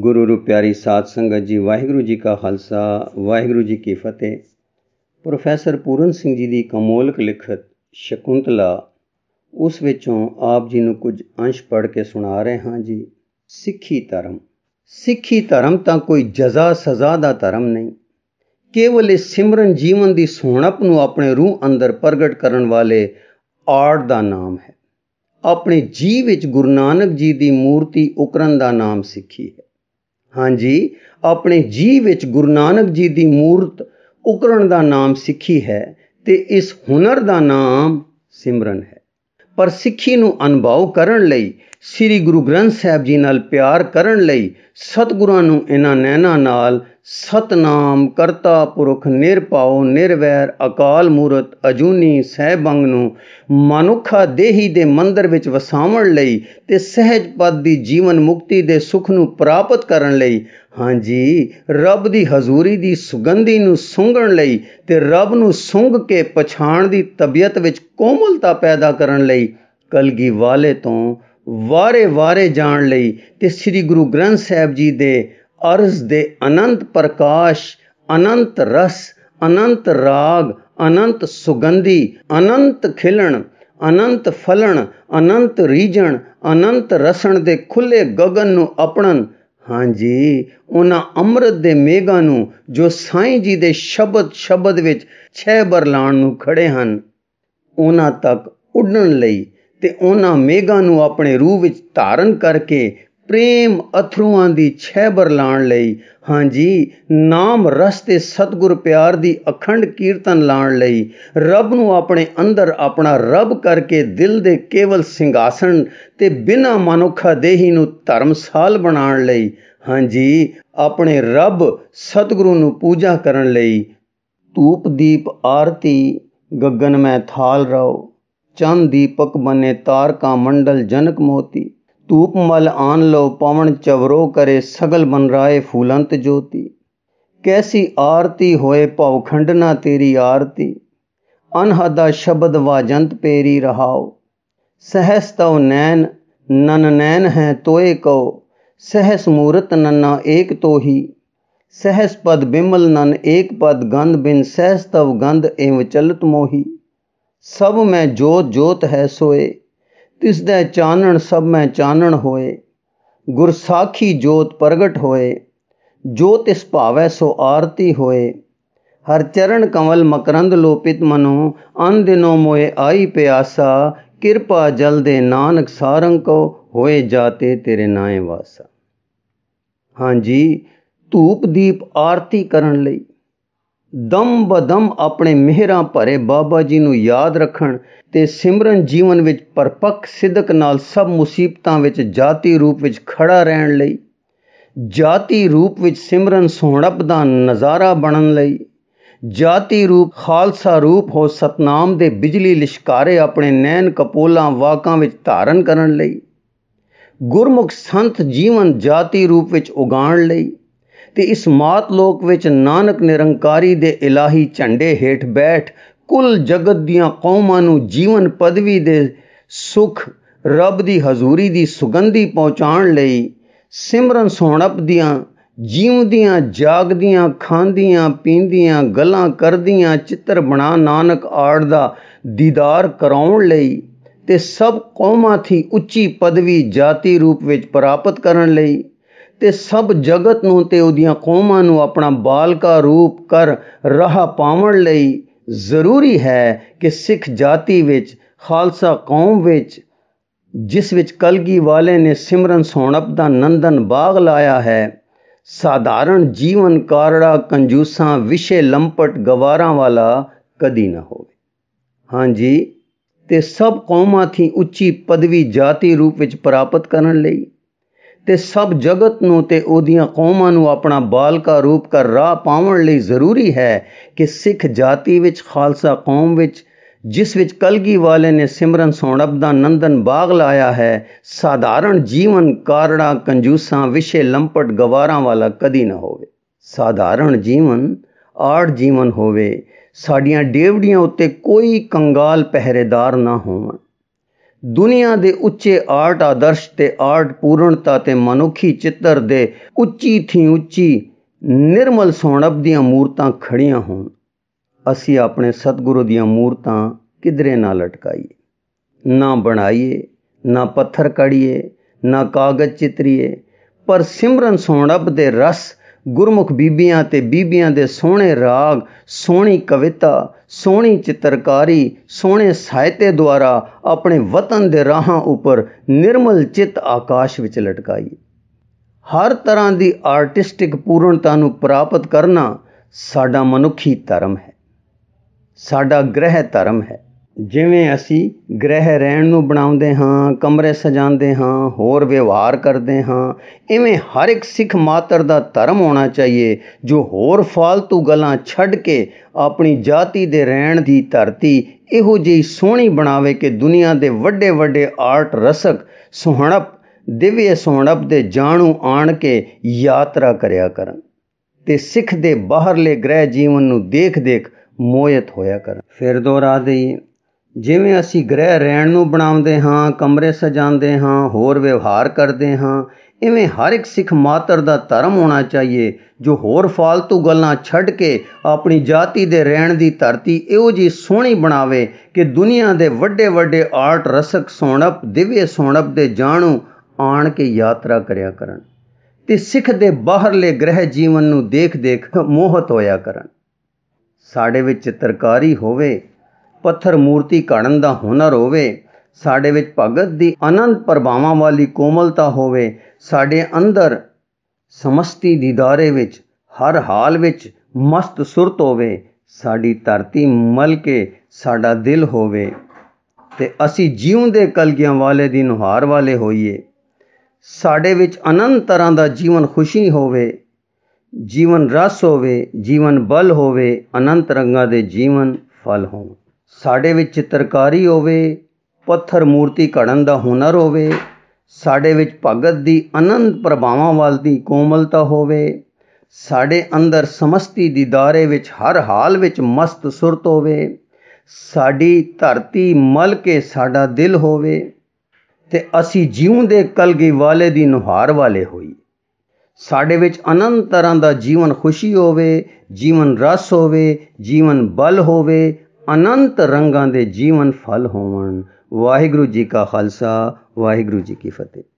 ਗੁਰੂ ਰੂ ਪਿਆਰੀ ਸਾਧ ਸੰਗਤ ਜੀ ਵਾਹਿਗੁਰੂ ਜੀ ਕਾ ਖਾਲਸਾ ਵਾਹਿਗੁਰੂ ਜੀ ਕੀ ਫਤਿਹ ਪ੍ਰੋਫੈਸਰ ਪੂਰਨ ਸਿੰਘ ਜੀ ਦੀ ਕਮੋਲਕ ਲਿਖਤ ਸ਼ਕੁੰਤਲਾ ਉਸ ਵਿੱਚੋਂ ਆਪ ਜੀ ਨੂੰ ਕੁਝ ਅੰਸ਼ ਪੜ੍ਹ ਕੇ ਸੁਣਾ ਰਹੇ ਹਾਂ ਜੀ ਸਿੱਖੀ ਧਰਮ ਸਿੱਖੀ ਧਰਮ ਤਾਂ ਕੋਈ ਜਜ਼ਾ ਸਜ਼ਾ ਦਾ ਧਰਮ ਨਹੀਂ ਕੇਵਲ ਇਹ ਸਿਮਰਨ ਜੀਵਨ ਦੀ ਸੋਹਣਪ ਨੂੰ ਆਪਣੇ ਰੂਹ ਅੰਦਰ ਪ੍ਰਗਟ ਕਰਨ ਵਾਲੇ ਆੜ ਦਾ ਨਾਮ ਹੈ ਆਪਣੇ ਜੀਵ ਵਿੱਚ ਗੁਰੂ ਨਾਨਕ ਜੀ ਦੀ ਮੂਰਤੀ ਉਕਰਨ ਦਾ ਨਾਮ ਸਿੱਖੀ ਹੈ ਹਾਂਜੀ ਆਪਣੇ ਜੀ ਵਿੱਚ ਗੁਰੂ ਨਾਨਕ ਜੀ ਦੀ ਮੂਰਤ ਉਕਰਣ ਦਾ ਨਾਮ ਸਿੱਖੀ ਹੈ ਤੇ ਇਸ ਹੁਨਰ ਦਾ ਨਾਮ ਸਿਮਰਨ ਹੈ ਪਰ ਸਿੱਖੀ ਨੂੰ ਅਨੁਭਵ ਕਰਨ ਲਈ ਸ੍ਰੀ ਗੁਰੂ ਗ੍ਰੰਥ ਸਾਹਿਬ ਜੀ ਨਾਲ ਪਿਆਰ ਕਰਨ ਲਈ ਸਤਿਗੁਰਾਂ ਨੂੰ ਇਹਨਾਂ ਨੈਣਾ ਨਾਲ ਸਤਨਾਮ ਕਰਤਾ ਪੁਰਖ ਨਿਰਪਾਉ ਨਿਰਵੈਰ ਅਕਾਲ ਮੂਰਤ ਅਜੂਨੀ ਸਹਿਬੰਗ ਨੂੰ ਮਨੁੱਖਾ ਦੇਹੀ ਦੇ ਮੰਦਰ ਵਿੱਚ ਵਸਾਉਣ ਲਈ ਤੇ ਸਹਿਜ ਪਦ ਦੀ ਜੀਵਨ ਮੁਕਤੀ ਦੇ ਸੁਖ ਨੂੰ ਪ੍ਰਾਪਤ ਕਰਨ ਲਈ ਹਾਂਜੀ ਰੱਬ ਦੀ ਹਜ਼ੂਰੀ ਦੀ ਸੁਗੰਧੀ ਨੂੰ ਸੁੰਘਣ ਲਈ ਤੇ ਰੱਬ ਨੂੰ ਸੁੰਘ ਕੇ ਪਛਾਣ ਦੀ ਤਬੀਅਤ ਵਿੱਚ ਕੋਮਲਤਾ ਪੈਦਾ ਕਰਨ ਲਈ ਕਲਗੀ ਵਾਲੇ ਤੋਂ ਵਾਰੇ ਵਾਰੇ ਜਾਣ ਲਈ ਤੇ ਸ੍ਰੀ ਗੁਰੂ ਗ੍ਰੰਥ ਸਾਹਿਬ ਜੀ ਦੇ ਅਰਜ਼ ਦੇ ਅਨੰਤ ਪ੍ਰਕਾਸ਼ ਅਨੰਤ ਰਸ ਅਨੰਤ ਰਾਗ ਅਨੰਤ ਸੁਗੰਧੀ ਅਨੰਤ ਖਿਲਣ ਅਨੰਤ ਫਲਣ ਅਨੰਤ ਰੀਜਣ ਅਨੰਤ ਰਸਣ ਦੇ ਖੁੱਲੇ ਗगन ਨੂੰ ਆਪਣਨ ਹਾਂਜੀ ਉਹਨਾਂ ਅੰਮ੍ਰਿਤ ਦੇ ਮੇਗਾ ਨੂੰ ਜੋ ਸਾਈਂ ਜੀ ਦੇ ਸ਼ਬਦ ਸ਼ਬਦ ਵਿੱਚ ਛੇ ਬਰ ਲਾਣ ਨੂੰ ਖੜੇ ਹਨ ਉਹਨਾਂ ਤੱਕ ਉੱਡਣ ਲਈ ਤੇ ਉਹਨਾਂ ਮੇਗਾ ਨੂੰ ਆਪਣੇ ਰੂਹ ਵਿੱਚ ਧਾਰਨ ਕਰਕੇ ਪ੍ਰੇਮ ਅਥਰੂਆਂ ਦੀ ਛਹਿਬਰ ਲਾਣ ਲਈ ਹਾਂਜੀ ਨਾਮ ਰਸ ਤੇ ਸਤਗੁਰ ਪਿਆਰ ਦੀ ਅਖੰਡ ਕੀਰਤਨ ਲਾਣ ਲਈ ਰੱਬ ਨੂੰ ਆਪਣੇ ਅੰਦਰ ਆਪਣਾ ਰੱਬ ਕਰਕੇ ਦਿਲ ਦੇ ਕੇਵਲ ਸਿੰਘਾਸਣ ਤੇ ਬਿਨਾ ਮਨੁੱਖਾ ਦੇਹੀ ਨੂੰ ਧਰਮਸਾਲ ਬਣਾਉਣ ਲਈ ਹਾਂਜੀ ਆਪਣੇ ਰੱਬ ਸਤਗੁਰੂ ਨੂੰ ਪੂਜਾ ਕਰਨ ਲਈ ਧੂਪ ਦੀਪ ਆਰਤੀ ਗਗਨ ਮੈਂ ਥਾਲ ਰਹਾਓ ਚੰਦ ਦੀਪਕ ਬਨੇ ਤਾਰਕਾ ਮੰਡਲ ਜਨਕ ਮੋਤੀ ਧੂਪ ਮਲ ਆਨ ਲੋ ਪਵਨ ਚਵਰੋ ਕਰੇ ਸਗਲ ਬਨ ਰਾਏ ਫੂਲੰਤ ਜੋਤੀ ਕੈਸੀ ਆਰਤੀ ਹੋਏ ਭਉ ਖੰਡਨਾ ਤੇਰੀ ਆਰਤੀ ਅਨਹਦਾ ਸ਼ਬਦ ਵਾਜੰਤ ਪੇਰੀ ਰਹਾਓ ਸਹਸ ਤਉ ਨੈਣ ਨਨ ਨੈਣ ਹੈ ਤੋਏ ਕੋ ਸਹਸ ਮੂਰਤ ਨਨਾ ਏਕ ਤੋਹੀ ਸਹਸ ਪਦ ਬਿਮਲ ਨਨ ਏਕ ਪਦ ਗੰਧ ਬਿਨ ਸਹਸ ਤਵ ਗੰਧ ਏਵ ਚਲਤ ਮੋਹੀ ਸਭ ਮੈਂ ਜੋਤ ਜੋਤ ਹੈ ਸੋਏ ਤਿਸ ਦਾ ਚਾਨਣ ਸਭ ਮੈਂ ਚਾਨਣ ਹੋਏ ਗੁਰਸਾਖੀ ਜੋਤ ਪ੍ਰਗਟ ਹੋਏ ਜੋਤ ਇਸ ਭਾਵੈ ਸੋ ਆਰਤੀ ਹੋਏ ਹਰ ਚਰਨ ਕਮਲ ਮਕਰੰਦ ਲੋਪਿਤ ਮਨੋ ਅਨ ਦਿਨੋ ਮੋਏ ਆਈ ਪਿਆਸਾ ਕਿਰਪਾ ਜਲ ਦੇ ਨਾਨਕ ਸਾਰੰਗ ਕੋ ਹੋਏ ਜਾਤੇ ਤੇਰੇ ਨਾਏ ਵਾਸਾ ਹਾਂਜੀ ਧੂਪ ਦੀਪ ਆਰਤੀ ਕਰਨ ਲਈ ਦਮ ਬਦਮ ਆਪਣੇ ਮਿਹਰਾਂ ਭਰੇ ਬਾਬਾ ਜੀ ਨੂੰ ਯਾਦ ਰੱਖਣ ਤੇ ਸਿਮਰਨ ਜੀਵਨ ਵਿੱਚ ਪਰਪੱਕ ਸਿੱਧਕ ਨਾਲ ਸਭ ਮੁਸੀਬਤਾਂ ਵਿੱਚ ਜਾਤੀ ਰੂਪ ਵਿੱਚ ਖੜਾ ਰਹਿਣ ਲਈ ਜਾਤੀ ਰੂਪ ਵਿੱਚ ਸਿਮਰਨ ਸੋਹਣਪ ਦਾ ਨਜ਼ਾਰਾ ਬਣਨ ਲਈ ਜਾਤੀ ਰੂਪ ਖਾਲਸਾ ਰੂਪ ਹੋ ਸਤਨਾਮ ਦੇ ਬਿਜਲੀ ਲਿਸ਼ਕਾਰੇ ਆਪਣੇ ਨੈਣ ਕਪੋਲਾਂ ਵਾਕਾਂ ਵਿੱਚ ਧਾਰਨ ਕਰਨ ਲਈ ਗੁਰਮੁਖ ਸੰਤ ਜੀਵਨ ਜਾਤੀ ਰੂਪ ਵਿੱਚ ਉਗਾਣ ਲਈ ਤੇ ਇਸ ਮਾਤ ਲੋਕ ਵਿੱਚ ਨਾਨਕ ਨਿਰੰਕਾਰੀ ਦੇ ਇਲਾਹੀ ਝੰਡੇ ਹੇਠ ਬੈਠ ਕੁੱਲ ਜਗਤ ਦੀਆਂ ਕੌਮਾਂ ਨੂੰ ਜੀਵਨ ਪਦਵੀ ਦੇ ਸੁਖ ਰੱਬ ਦੀ ਹਜ਼ੂਰੀ ਦੀ ਸੁਗੰਧੀ ਪਹੁੰਚਾਉਣ ਲਈ ਸਿਮਰਨ ਸੋਣਪ ਦੀਆਂ ਜੀਉਂਦੀਆਂ ਜਾਗਦੀਆਂ ਖਾਂਦੀਆਂ ਪੀਂਦੀਆਂ ਗੱਲਾਂ ਕਰਦੀਆਂ ਚਿੱਤਰ ਬਣਾ ਨਾਨਕ ਆੜ ਦਾ ਦੀਦਾਰ ਕਰਾਉਣ ਲਈ ਤੇ ਸਭ ਕੌਮਾਂ ਥੀ ਉੱਚੀ ਪਦਵੀ ਜਾਤੀ ਰੂਪ ਵਿੱਚ ਪ੍ਰਾਪਤ ਕਰਨ ਲਈ ਤੇ ਸਭ ਜਗਤ ਨੂੰ ਤੇ ਉਹਦੀਆਂ ਕੌਮਾਂ ਨੂੰ ਆਪਣਾ ਬਾਲਕਾ ਰੂਪ ਕਰ ਰਹਾ ਪਾਵਣ ਲਈ ਜ਼ਰੂਰੀ ਹੈ ਕਿ ਸਿੱਖ ਜਾਤੀ ਵਿੱਚ ਖਾਲਸਾ ਕੌਮ ਵਿੱਚ ਜਿਸ ਵਿੱਚ ਕਲਗੀ ਵਾਲੇ ਨੇ ਸਿਮਰਨ ਸੋਣਪ ਦਾ ਨੰਦਨ ਬਾਗ ਲਾਇਆ ਹੈ ਸਾਧਾਰਨ ਜੀਵਨ ਕਾਰੜਾ ਕੰਜੂਸਾਂ ਵਿਸ਼ੇ ਲੰਪਟ ਗਵਾਰਾਂ ਵਾਲਾ ਕਦੀ ਨਾ ਹੋਵੇ ਹਾਂਜੀ ਤੇ ਸਭ ਕੌਮਾਂ ਥੀ ਉੱਚੀ ਪਦਵੀ ਜਾਤੀ ਰੂਪ ਵਿੱਚ ਪ੍ਰਾਪਤ ਕਰਨ ਲਈ ਤੇ ਸਭ ਜਗਤ ਨੂੰ ਤੇ ਉਹਦੀਆਂ ਕੌਮਾਂ ਨੂੰ ਆਪਣਾ ਬਾਲਕਾ ਰੂਪ ਕਰ ਰਾਹ ਪਾਉਣ ਲਈ ਜ਼ਰੂਰੀ ਹੈ ਕਿ ਸਿੱਖ ਜਾਤੀ ਵਿੱਚ ਖਾਲਸਾ ਕੌਮ ਵਿੱਚ ਜਿਸ ਵਿੱਚ ਕਲਗੀ ਵਾਲੇ ਨੇ ਸਿਮਰਨ ਸੋਣਬ ਦਾ ਨੰਦਨ ਬਾਗ ਲਾਇਆ ਹੈ ਸਾਧਾਰਨ ਜੀਵਨ ਕਾਰੜਾ ਕੰਜੂਸਾਂ ਵਿਸ਼ੇ ਲੰਪਟ ਗਵਾਰਾਂ ਵਾਲਾ ਕਦੀ ਨਾ ਹੋਵੇ ਸਾਧਾਰਨ ਜੀਵਨ ਆੜ ਜੀਵਨ ਹੋਵੇ ਸਾਡੀਆਂ ਡੇਵੜੀਆਂ ਉੱਤੇ ਕੋਈ ਕੰਗਾਲ ਪਹਿਰੇਦਾਰ ਨਾ ਹੋਵੇ ਦੁਨੀਆ ਦੇ ਉੱਚੇ ਆਰਟ ਆਦਰਸ਼ ਤੇ ਆਰਟ ਪੂਰਨਤਾ ਤੇ ਮਨੁੱਖੀ ਚਿੱਤਰ ਦੇ ਉੱਚੀ ਥੀ ਉੱਚੀ ਨਿਰਮਲ ਸੋਣਬ ਦੀਆਂ ਮੂਰਤਾਂ ਖੜੀਆਂ ਹੋਣ ਅਸੀਂ ਆਪਣੇ ਸਤਿਗੁਰੂ ਦੀਆਂ ਮੂਰਤਾਂ ਕਿਧਰੇ ਨਾ ਲਟਕਾਈਏ ਨਾ ਬਣਾਈਏ ਨਾ ਪੱਥਰ ਕੜੀਏ ਨਾ ਕਾਗਜ਼ ਚਿਤਰੀਏ ਪਰ ਸਿਮਰਨ ਸੋਣਬ ਦੇ ਰਸ ਗੁਰਮੁਖ ਬੀਬੀਆਂ ਤੇ ਬੀਬੀਆਂ ਦੇ ਸੋਹਣੇ ਰਾਗ ਸੋਹਣੀ ਕਵਿਤਾ ਸੋਹਣੀ ਚਿੱਤਰਕਾਰੀ ਸੋਹਣੇ ਸਾਹਿਤੇ ਦੁਆਰਾ ਆਪਣੇ ਵਤਨ ਦੇ ਰਾਹਾਂ ਉੱਪਰ ਨਿਰਮਲ ਚਿੱਤ ਆਕਾਸ਼ ਵਿੱਚ ਲਟਕਾਈ ਹਰ ਤਰ੍ਹਾਂ ਦੀ ਆਰਟਿਸਟਿਕ ਪੂਰਨਤਾ ਨੂੰ ਪ੍ਰਾਪਤ ਕਰਨਾ ਸਾਡਾ ਮਨੁੱਖੀ ਧਰਮ ਹੈ ਸਾਡਾ ਗ੍ਰਹਿ ਧਰਮ ਹੈ ਜਿਵੇਂ ਅਸੀਂ ਗ੍ਰਹਿ ਰਹਿਣ ਨੂੰ ਬਣਾਉਂਦੇ ਹਾਂ ਕਮਰੇ ਸਜਾਉਂਦੇ ਹਾਂ ਹੋਰ ਵਿਵਹਾਰ ਕਰਦੇ ਹਾਂ ਇਵੇਂ ਹਰ ਇੱਕ ਸਿੱਖ ਮਾਤਰ ਦਾ ਧਰਮ ਹੋਣਾ ਚਾਹੀਏ ਜੋ ਹੋਰ ਫਾਲਤੂ ਗੱਲਾਂ ਛੱਡ ਕੇ ਆਪਣੀ ਜਾਤੀ ਦੇ ਰਹਿਣ ਦੀ ਧਰਤੀ ਇਹੋ ਜਿਹੀ ਸੋਹਣੀ ਬਣਾਵੇ ਕਿ ਦੁਨੀਆ ਦੇ ਵੱਡੇ ਵੱਡੇ ਆਰਟ ਰਸਕ ਸੁਹਣਪ ਦਿਵਯ ਸੁਹਣਪ ਦੇ ਜਾਣੂ ਆਣ ਕੇ ਯਾਤਰਾ ਕਰਿਆ ਕਰਨ ਤੇ ਸਿੱਖ ਦੇ ਬਾਹਰਲੇ ਗ੍ਰਹਿ ਜੀਵਨ ਨੂੰ ਦੇਖ ਦੇਖ ਮੋਇਤ ਹੋਇਆ ਕਰਨ ਫਿਰ ਦੁਹਰਾ ਦਈਏ ਜਿਵੇਂ ਅਸੀਂ ਗ੍ਰਹਿ ਰਹਿਣ ਨੂੰ ਬਣਾਉਂਦੇ ਹਾਂ ਕਮਰੇ ਸਜਾਉਂਦੇ ਹਾਂ ਹੋਰ ਵਿਵਹਾਰ ਕਰਦੇ ਹਾਂ ਇਵੇਂ ਹਰ ਇੱਕ ਸਿੱਖ ਮਾਤਰ ਦਾ ਧਰਮ ਹੋਣਾ ਚਾਹੀਏ ਜੋ ਹੋਰ ਫालतू ਗੱਲਾਂ ਛੱਡ ਕੇ ਆਪਣੀ ਜਾਤੀ ਦੇ ਰਹਿਣ ਦੀ ਧਰਤੀ ਇਹੋ ਜੀ ਸੋਹਣੀ ਬਣਾਵੇ ਕਿ ਦੁਨੀਆ ਦੇ ਵੱਡੇ ਵੱਡੇ ਆਰਟ ਰਸਕ ਸੋਣਪ ਦਿਵਯ ਸੋਣਪ ਦੇ ਜਾਣੂ ਆਣ ਕੇ ਯਾਤਰਾ ਕਰਿਆ ਕਰਨ ਤੇ ਸਿੱਖ ਦੇ ਬਾਹਰਲੇ ਗ੍ਰਹਿ ਜੀਵਨ ਨੂੰ ਦੇਖ ਦੇਖ ਮੋਹਤ ਹੋਇਆ ਕਰਨ ਸਾਡੇ ਵਿੱਚ ਚਿੱਤਰਕਾਰੀ ਹੋਵੇ ਪੱਥਰ ਮੂਰਤੀ ਘੜਨ ਦਾ ਹੁਨਰ ਹੋਵੇ ਸਾਡੇ ਵਿੱਚ ਭਗਤ ਦੀ ਅਨੰਤ ਪ੍ਰਭਾਵਾਂ ਵਾਲੀ ਕੋਮਲਤਾ ਹੋਵੇ ਸਾਡੇ ਅੰਦਰ ਸਮਸਤੀ ਦੀਦਾਰੇ ਵਿੱਚ ਹਰ ਹਾਲ ਵਿੱਚ ਮਸਤ ਸੁਰਤ ਹੋਵੇ ਸਾਡੀ ਧਰਤੀ ਮਲ ਕੇ ਸਾਡਾ ਦਿਲ ਹੋਵੇ ਤੇ ਅਸੀਂ ਜੀਉਂਦੇ ਕਲਗੀਆਂ ਵਾਲੇ ਦੀ ਨੁਹਾਰ ਵਾਲੇ ਹੋਈਏ ਸਾਡੇ ਵਿੱਚ ਅਨੰਤ ਤਰ੍ਹਾਂ ਦਾ ਜੀਵਨ ਖੁਸ਼ੀ ਹੋਵੇ ਜੀਵਨ ਰਸ ਹੋਵੇ ਜੀਵਨ ਬਲ ਹੋਵੇ ਅਨੰਤ ਰੰਗਾਂ ਦੇ ਜੀਵਨ ਫਲ ਹੋਣ ਸਾਡੇ ਵਿੱਚ ਚਿੱਤਰਕਾਰੀ ਹੋਵੇ ਪੱਥਰ ਮੂਰਤੀ ਘੜਨ ਦਾ ਹੁਨਰ ਹੋਵੇ ਸਾਡੇ ਵਿੱਚ ਭਗਤ ਦੀ ਅਨੰਤ ਪ੍ਰਭਾਵਾਂ ਵਾਲ ਦੀ ਕੋਮਲਤਾ ਹੋਵੇ ਸਾਡੇ ਅੰਦਰ ਸਮਸਤੀ ਦੀਦਾਰੇ ਵਿੱਚ ਹਰ ਹਾਲ ਵਿੱਚ ਮਸਤ ਸੁਰਤ ਹੋਵੇ ਸਾਡੀ ਧਰਤੀ ਮਲ ਕੇ ਸਾਡਾ ਦਿਲ ਹੋਵੇ ਤੇ ਅਸੀਂ ਜੀਉਂਦੇ ਕਲਗੀ ਵਾਲੇ ਦੀ ਨੁਹਾਰ ਵਾਲੇ ਹੋਈ ਸਾਡੇ ਵਿੱਚ ਅਨੰਤ ਤਰ੍ਹਾਂ ਦਾ ਜੀਵਨ ਖੁਸ਼ੀ ਹੋਵੇ ਜੀਵਨ ਰਸ ਹੋਵੇ ਜੀਵਨ ਬਲ ਹੋਵੇ ਅਨੰਤ ਰੰਗਾਂ ਦੇ ਜੀਵਨ ਫਲ ਹੋਵਣ ਵਾਹਿਗੁਰੂ ਜੀ ਕਾ ਖਾਲਸਾ ਵਾਹਿਗੁਰੂ ਜੀ ਕੀ ਫਤਿਹ